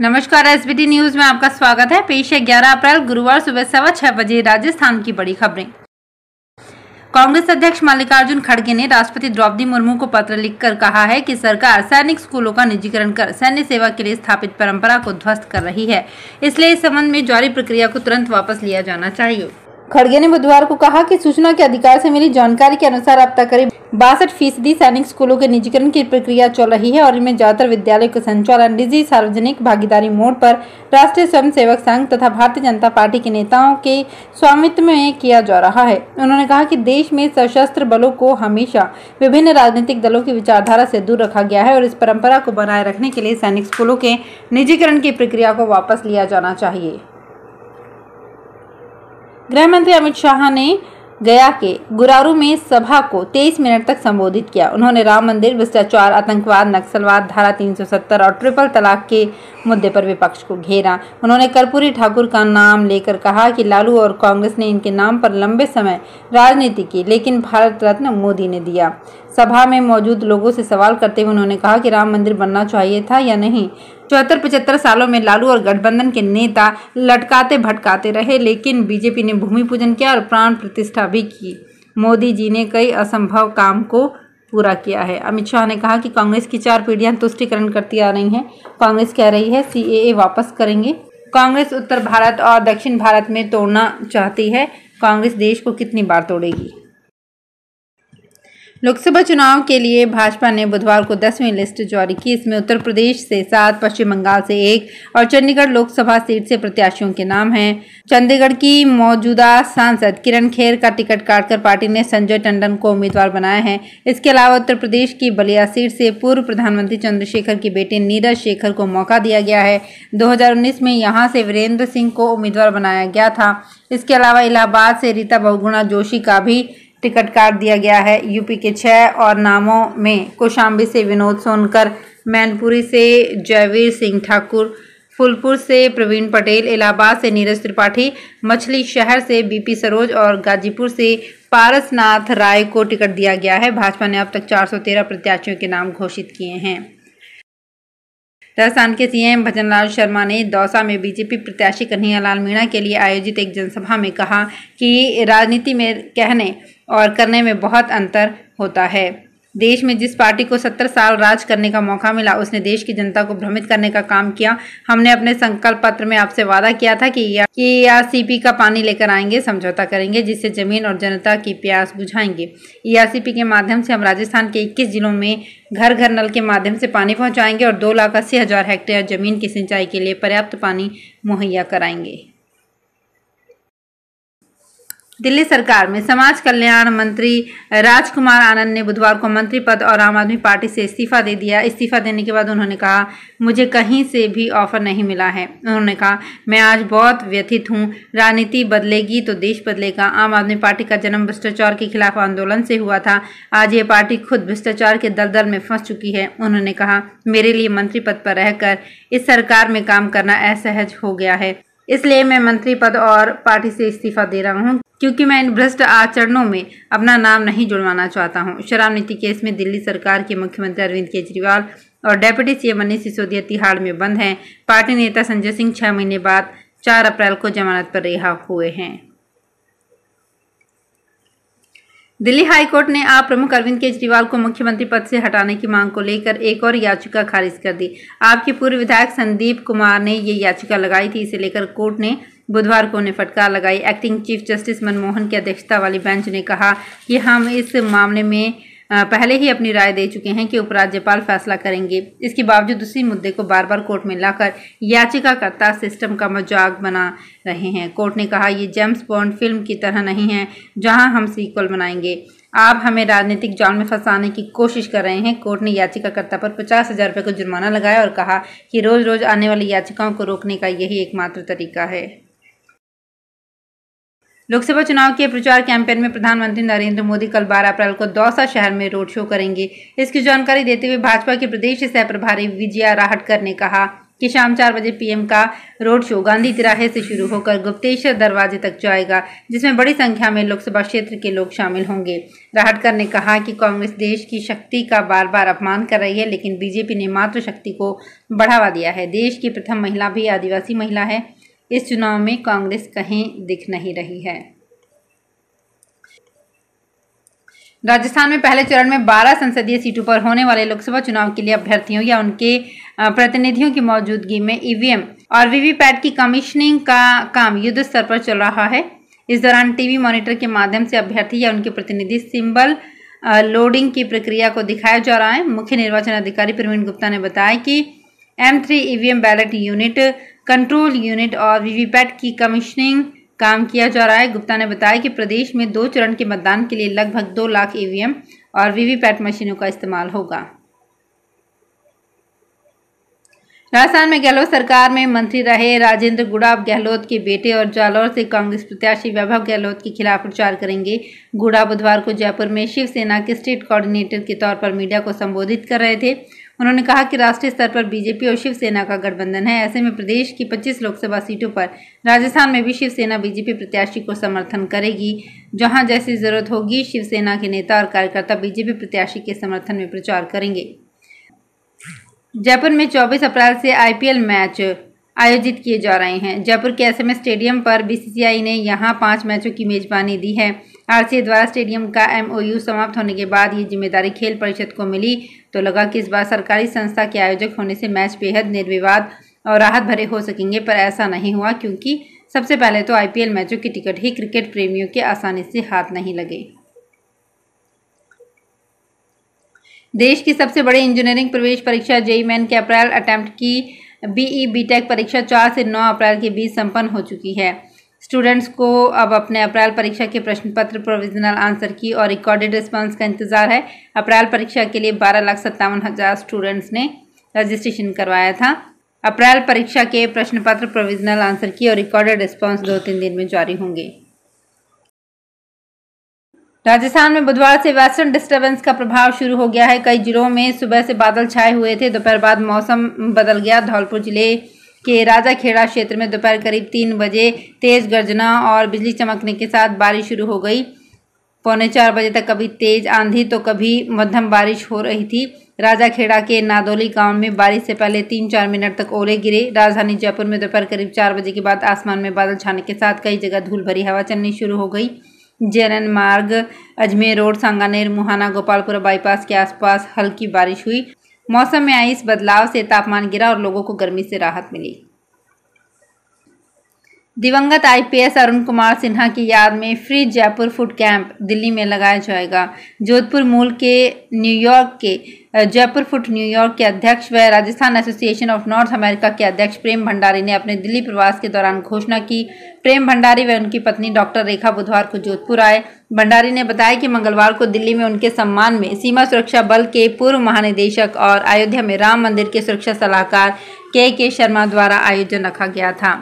नमस्कार S B news में आपका स्वागत है पेश है 11 अप्रैल गुरुवार सुबह सवा छह बजे राजस्थान की बड़ी खबरें कांग्रेस अध्यक्ष मल्लिकार्जुन खड़गे ने राष्ट्रपति द्रौपदी मुर्मू को पत्र लिखकर कहा है कि सरकार सैनिक स्कूलों का निजीकरण कर सैन्य सेवा के लिए स्थापित परंपरा को ध्वस्त कर रही है इसलिए इस संबंध में जारी प्रक्रिया को तुरंत वापस लिया जाना चाहिए खड़गे ने बुधवार को कहा कि सूचना के अधिकार से मिली जानकारी के अनुसार अब तक करीब बासठ फीसदी सैनिक स्कूलों के निजीकरण की प्रक्रिया चल रही है और इनमें ज्यादातर विद्यालय के संचालन निजी सार्वजनिक भागीदारी मोड़ पर राष्ट्रीय स्वयंसेवक संघ तथा भारतीय जनता पार्टी के नेताओं के स्वामित्व में किया जा रहा है उन्होंने कहा कि देश में सशस्त्र बलों को हमेशा विभिन्न राजनीतिक दलों की विचारधारा से दूर रखा गया है और इस परंपरा को बनाए रखने के लिए सैनिक स्कूलों के निजीकरण की प्रक्रिया को वापस लिया जाना चाहिए गृह मंत्री अमित शाह ने गया के गुरारू में सभा को 23 मिनट तक संबोधित किया उन्होंने राम मंदिर भ्रष्टाचार आतंकवाद नक्सलवाद धारा 370 और ट्रिपल तलाक के मुद्दे पर विपक्ष को घेरा उन्होंने कर्पूरी ठाकुर का नाम लेकर कहा कि लालू और कांग्रेस ने इनके नाम पर लंबे समय राजनीति की लेकिन भारत रत्न मोदी ने दिया सभा में मौजूद लोगों से सवाल करते हुए उन्होंने कहा कि राम मंदिर बनना चाहिए था या नहीं चौहत्तर पचहत्तर सालों में लालू और गठबंधन के नेता लटकाते भटकाते रहे लेकिन बीजेपी ने भूमि पूजन किया और प्राण प्रतिष्ठा भी की मोदी जी ने कई असंभव काम को पूरा किया है अमित शाह ने कहा कि कांग्रेस की चार पीढ़ियां तुष्टिकरण करती आ रही हैं कांग्रेस कह रही है सी वापस करेंगे कांग्रेस उत्तर भारत और दक्षिण भारत में तोड़ना चाहती है कांग्रेस देश को कितनी बार तोड़ेगी लोकसभा चुनाव के लिए भाजपा ने बुधवार को दसवीं लिस्ट जारी की इसमें उत्तर प्रदेश से सात पश्चिम बंगाल से एक और चंडीगढ़ लोकसभा सीट से प्रत्याशियों के नाम हैं चंडीगढ़ की मौजूदा सांसद किरण खेर का टिकट काटकर पार्टी ने संजय टंडन को उम्मीदवार बनाया है इसके अलावा उत्तर प्रदेश की बलिया सीट से पूर्व प्रधानमंत्री चंद्रशेखर की बेटे नीरज शेखर को मौका दिया गया है दो में यहाँ से वीरेंद्र सिंह को उम्मीदवार बनाया गया था इसके अलावा इलाहाबाद से रीता बहुगुणा जोशी का भी टिकट काट दिया गया है यूपी के छः और नामों में कोशाम्बी से विनोद सोनकर मैनपुरी से जयवीर सिंह ठाकुर फुलपुर से प्रवीण पटेल इलाहाबाद से नीरज त्रिपाठी मछली शहर से बीपी सरोज और गाजीपुर से पारसनाथ राय को टिकट दिया गया है भाजपा ने अब तक 413 प्रत्याशियों के नाम घोषित किए हैं राजस्थान के सीएम भजनलाल शर्मा ने दौसा में बीजेपी प्रत्याशी कन्हैयालाल मीणा के लिए आयोजित एक जनसभा में कहा कि राजनीति में कहने और करने में बहुत अंतर होता है देश में जिस पार्टी को सत्तर साल राज करने का मौका मिला उसने देश की जनता को भ्रमित करने का काम किया हमने अपने संकल्प पत्र में आपसे वादा किया था कि या, कि ईआरसीपी e का पानी लेकर आएंगे समझौता करेंगे जिससे जमीन और जनता की प्यास बुझाएंगे ईआरसीपी e के माध्यम से हम राजस्थान के इक्कीस जिलों में घर घर नल के माध्यम से पानी पहुँचाएंगे और दो लाख अस्सी हज़ार हेक्टेयर जमीन की सिंचाई के लिए पर्याप्त पानी मुहैया कराएंगे दिल्ली सरकार में समाज कल्याण मंत्री राजकुमार आनंद ने बुधवार को मंत्री पद और आम आदमी पार्टी से इस्तीफा दे दिया इस्तीफा देने के बाद उन्होंने कहा मुझे कहीं से भी ऑफर नहीं मिला है उन्होंने कहा मैं आज बहुत व्यथित हूँ राजनीति बदलेगी तो देश बदलेगा आम आदमी पार्टी का जन्म भ्रष्टाचार के खिलाफ आंदोलन से हुआ था आज ये पार्टी खुद भ्रष्टाचार के दलदल में फंस चुकी है उन्होंने कहा मेरे लिए मंत्री पद पर रहकर इस सरकार में काम करना असहज हो गया है इसलिए मैं मंत्री पद और पार्टी से इस्तीफा दे रहा हूं क्योंकि मैं इन भ्रष्ट आचरणों में अपना नाम नहीं जुड़वाना चाहता हूं शराब नीति केस में दिल्ली सरकार के मुख्यमंत्री अरविंद केजरीवाल और डेप्यूटी सीएम मनीष सिसोदिया तिहाड़ में बंद हैं पार्टी नेता संजय सिंह छह महीने बाद चार अप्रैल को जमानत पर रिहा हुए हैं दिल्ली हाईकोर्ट ने आप प्रमुख अरविंद केजरीवाल को मुख्यमंत्री पद से हटाने की मांग को लेकर एक और याचिका खारिज कर दी आपके पूर्व विधायक संदीप कुमार ने ये याचिका लगाई थी इसे लेकर कोर्ट ने बुधवार को उन्हें फटकार लगाई एक्टिंग चीफ जस्टिस मनमोहन की अध्यक्षता वाली बेंच ने कहा कि हम इस मामले में पहले ही अपनी राय दे चुके हैं कि उपराज्यपाल फैसला करेंगे इसके बावजूद उसी मुद्दे को बार बार कोर्ट में लाकर याचिकाकर्ता सिस्टम का मजाक बना रहे हैं कोर्ट ने कहा ये जेम्स बॉन्ड फिल्म की तरह नहीं है जहां हम सीक्वल बनाएंगे आप हमें राजनीतिक जाल में फंसाने की कोशिश कर रहे हैं कोर्ट ने याचिकाकर्ता पर पचास हज़ार रुपये का जुर्माना लगाया और कहा कि रोज़ रोज़ आने वाली याचिकाओं को रोकने का यही एकमात्र तरीका है लोकसभा चुनाव के प्रचार कैंपेन में प्रधानमंत्री नरेंद्र मोदी कल 12 अप्रैल को दौसा शहर में रोड शो करेंगे इसकी जानकारी देते हुए भाजपा के प्रदेश सह प्रभारी विजया राहटकर ने कहा कि शाम चार बजे पीएम का रोड शो गांधी तिराहे से शुरू होकर गुप्तेश्वर दरवाजे तक जाएगा जिसमें बड़ी संख्या में लोकसभा क्षेत्र के लोग शामिल होंगे राहटकर ने कहा कि कांग्रेस देश की शक्ति का बार बार अपमान कर रही है लेकिन बीजेपी ने मातृशक्ति को बढ़ावा दिया है देश की प्रथम महिला भी आदिवासी महिला है इस चुनाव में कांग्रेस कहीं दिख नहीं रही है राजस्थान में पहले चरण में 12 संसदीय सीटों पर होने वाले लोकसभा चुनाव के लिए अभ्यर्थियों या उनके प्रतिनिधियों की मौजूदगी में ईवीएम और वीवीपैट की कमीशनिंग का काम युद्ध स्तर पर चल रहा है इस दौरान टीवी मॉनिटर के माध्यम से अभ्यर्थी या उनके प्रतिनिधि सिंबल लोडिंग की प्रक्रिया को दिखाया जा रहा है मुख्य निर्वाचन अधिकारी प्रवीण गुप्ता ने बताया कि M three EVM ballot unit control unit और वीवीपैट की कमीशनिंग काम किया जा रहा है गुप्ता ने बताया कि प्रदेश में दो चरण के मतदान के लिए लगभग दो लाख ईवीएम और वीवीपैट मशीनों का इस्तेमाल होगा राजस्थान में गहलोत सरकार में मंत्री रहे राजेंद्र गुड़ाब गहलोत के बेटे और जालौर से कांग्रेस प्रत्याशी वैभव गहलोत के खिलाफ प्रचार करेंगे गुड़ा बुधवार को जयपुर में शिवसेना के स्टेट कोऑर्डिनेटर के तौर पर मीडिया को संबोधित कर रहे थे उन्होंने कहा कि राष्ट्रीय स्तर पर बीजेपी और शिवसेना का गठबंधन है ऐसे में प्रदेश की 25 लोकसभा सीटों पर राजस्थान में भी शिवसेना बीजेपी प्रत्याशी को समर्थन करेगी जहां जैसी जरूरत होगी शिवसेना के नेता और कार्यकर्ता बीजेपी प्रत्याशी के समर्थन में प्रचार करेंगे जयपुर में 24 अप्रैल से आईपीएल मैच आयोजित किए जा रहे हैं जयपुर के एस स्टेडियम पर बीसीसीआई ने यहां पांच मैचों की मेजबानी दी है आरसीए द्वारा स्टेडियम का एमओयू समाप्त होने के बाद ये जिम्मेदारी खेल परिषद को मिली तो लगा कि इस बार सरकारी संस्था के आयोजक होने से मैच बेहद निर्विवाद और राहत भरे हो सकेंगे पर ऐसा नहीं हुआ क्योंकि सबसे पहले तो आईपीएल मैचों की टिकट ही क्रिकेट प्रेमियों के आसानी से हाथ नहीं लगे देश की सबसे बड़ी इंजीनियरिंग प्रवेश परीक्षा जेई मैन के अप्रैल अटैम्प्ट की बीई बीटेक परीक्षा चार से नौ अप्रैल के बीच संपन्न हो चुकी है स्टूडेंट्स को अब अपने अप्रैल परीक्षा के प्रश्न पत्र प्रोविजनल आंसर की और रिकॉर्डेड रिस्पांस का इंतजार है अप्रैल परीक्षा के लिए बारह लाख सत्तावन हज़ार स्टूडेंट्स ने रजिस्ट्रेशन करवाया था अप्रैल परीक्षा के प्रश्न पत्र प्रोविजनल आंसर की और रिकॉर्डेड रिस्पांस दो तीन दिन में जारी होंगे राजस्थान में बुधवार से वेस्टर्न डिस्टरबेंस का प्रभाव शुरू हो गया है कई जिलों में सुबह से बादल छाए हुए थे दोपहर बाद मौसम बदल गया धौलपुर जिले के राजाखेड़ा क्षेत्र में दोपहर करीब तीन बजे तेज़ गर्जना और बिजली चमकने के साथ बारिश शुरू हो गई पौने चार बजे तक कभी तेज़ आंधी तो कभी मध्यम बारिश हो रही थी राजाखेड़ा के नादोली गांव में बारिश से पहले तीन चार मिनट तक ओले गिरे राजधानी जयपुर में दोपहर करीब चार बजे के बाद आसमान में बादल छाने के साथ कई जगह धूल भरी हवा चलनी शुरू हो गई जेरन मार्ग अजमेर रोड सांगानेर मुहाना गोपालपुरा बाईपास के आसपास हल्की बारिश हुई मौसम में आई इस बदलाव से तापमान गिरा और लोगों को गर्मी से राहत मिली दिवंगत आईपीएस अरुण कुमार सिन्हा की याद में free Jaipur food camp Delhi में लगाया जाएगा जोधपुर मूल के न्यूयॉर्क के जयपुर फूड न्यूयॉर्क के अध्यक्ष व Rajasthan association of North America के अध्यक्ष प्रेम भंडारी ने अपने दिल्ली प्रवास के दौरान घोषणा की प्रेम भंडारी व उनकी पत्नी डॉक्टर रेखा बुधवार को जोधपुर आए भंडारी ने बताया कि मंगलवार को दिल्ली में उनके सम्मान में सीमा सुरक्षा बल के पूर्व महानिदेशक और अयोध्या में राम मंदिर के सुरक्षा सलाहकार के के शर्मा द्वारा आयोजन रखा गया था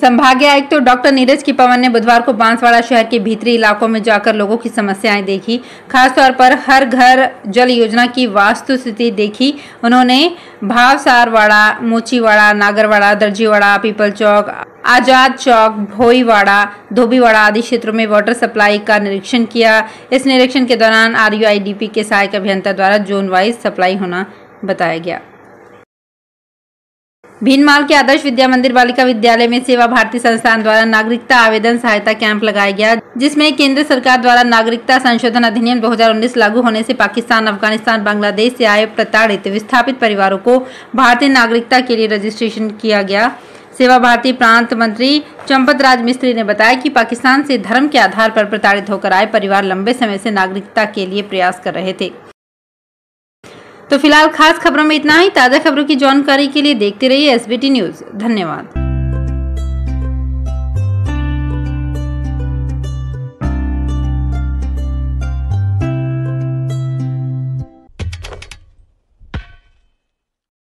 संभागीय आयुक्त तो डॉक्टर नीरज की पवन ने बुधवार को बांसवाड़ा शहर के भीतरी इलाकों में जाकर लोगों की समस्याएं देखी खासतौर पर हर घर जल योजना की वास्तु स्थिति देखी उन्होंने भावसारवाड़ा मोचीवाड़ा नागरवाड़ा दर्जीवाड़ा पीपल चौक आजाद चौक भोईवाड़ा धोबीवाड़ा आदि क्षेत्रों में वाटर सप्लाई का निरीक्षण किया इस निरीक्षण के दौरान आर के सहायक अभियंता द्वारा जोन वाइज सप्लाई होना बताया गया भीनमाल के आदर्श विद्या मंदिर बालिका विद्यालय में सेवा भारती संस्थान द्वारा नागरिकता आवेदन सहायता कैंप लगाया गया जिसमें केंद्र सरकार द्वारा नागरिकता संशोधन अधिनियम 2019 लागू होने से पाकिस्तान अफगानिस्तान बांग्लादेश से आए प्रताड़ित विस्थापित परिवारों को भारतीय नागरिकता के लिए रजिस्ट्रेशन किया गया सेवा भारती प्रांत मंत्री चंपत राज मिस्त्री ने बताया कि पाकिस्तान से धर्म के आधार पर प्रताड़ित होकर आए परिवार लंबे समय से नागरिकता के लिए प्रयास कर रहे थे तो फिलहाल खास खबरों में इतना ही ताज़ा खबरों की जानकारी के लिए देखते रहिए एस न्यूज़ धन्यवाद